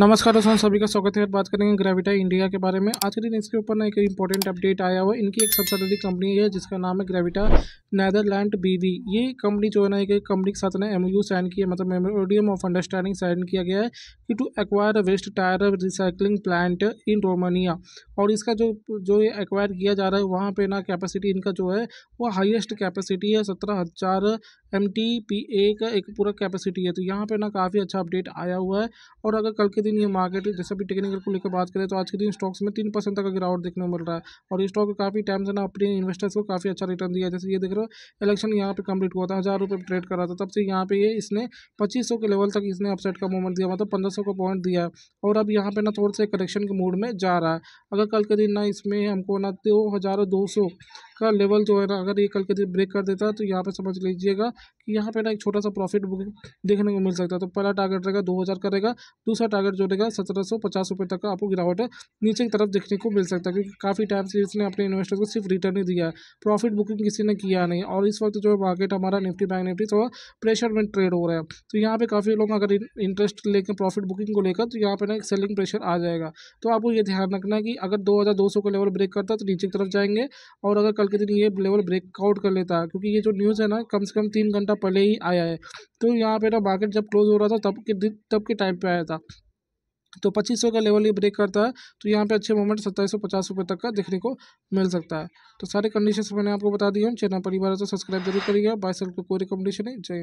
नमस्कार दोस्तों सभी का स्वागत है बात करेंगे ग्रेविटा इंडिया के बारे में आज के दिन इसके ऊपर ना एक इंपॉर्टेंट अपडेट आया हुआ इनकी एक सबसे बड़ी कंपनी है जिसका नाम है ग्रेविटा नैदरलैंड बीवी ये कंपनी जो है ना एक कंपनी के साथ ना एम यू साइन किया मतलब मेमोरियम ऑफ अंडरस्टैंडिंग साइन किया गया है कि to acquire waste tyre recycling plant in Romania और इसका जो जो ये एक्वायर किया जा रहा है वहाँ पर ना कैपेसिटी इनका जो है वो हाइएस्ट कैपेसिटी है सत्रह हज़ार एम टी पी ए का एक पूरा कैपेसिटी है तो यहाँ पे ना काफ़ी अच्छा अपडेट आया हुआ है और अगर कल के दिन ये मार्केट जैसे भी टेक्निकल को लेकर बात करें तो आज के दिन स्टॉक्स में तीन परसेंट तक का गिरावट देखने को मिल रहा है और ये स्टॉक काफ़ी टाइम से ना अपने इन्वेस्टर्स को काफ़ी अच्छा रिटर्न दिया जैसे ये देख रहे हो इलेक्शन यहाँ पर कंप्लीट हुआ था हज़ार रुपये ट्रेड करा था तब से यहाँ पे ये इसने पच्चीस के लेवल तक इसने अपसेट का मूवमेंट दिया मतलब पंद्रह का पॉइंट दिया और अब यहाँ पर ना थोड़ा सा करेक्शन के मूड में जा रहा है अगर कल के दिन ना इसमें हमको ना दो हज़ार दो सौ का लेवल जो है ना अगर ये कल के दिन ब्रेक कर देता है तो यहाँ पर समझ लीजिएगा कि यहाँ पे ना एक छोटा सा प्रॉफिट बुकिंग देखने को मिल सकता है तो पहला टारगेट रहेगा दो हज़ार का रहेगा दूसरा टारगेट जो रहेगा सत्रह सौ पचास रुपये तक का आपको गिरावट नीचे की तरफ देखने को मिल सकता है क्योंकि काफ़ी टाइम से इसने अपने इन्वेस्टर को सिर्फ रिटर्न ही दिया है प्रॉफिट बुकिंग किसी ने किया नहीं और इस वक्त जो मार्केट हमारा निफ्टी बैंक निफ्टी थोड़ा प्रेशर में ट्रेड हो रहा है तो यहाँ पर काफ़ी लोग अगर इंटरेस्ट लेकर प्रॉफिट बुकिंग को लेकर तो यहाँ पर ना एक सेलिंग प्रेशर आ जाएगा तो आपको ये ध्यान रखना है कि अगर दो हज़ार दो सौ का लेवल ब्रेक करता है तो नीचे की तरफ जाएंगे और अगर कल के दिन ये लेवल ब्रेकआउट कर लेता है क्योंकि ये जो न्यूज़ है ना कम से कम तीन घंटा पहले ही आया है तो यहाँ पे ना मार्केट जब क्लोज हो रहा था तब के दिन तब के टाइम पे आया था तो पच्चीस का लेवल ये ब्रेक करता है तो यहाँ पे अच्छे मोमेंट सत्ताईस सौ पचास रुपये तक का देखने को मिल सकता है तो सारे कंडीशन मैंने आपको बता दिए हम चैनल परिवार तो सब्सक्राइब जरूर करिएगा बाय सेल कोई रिकमेंडेशन है जय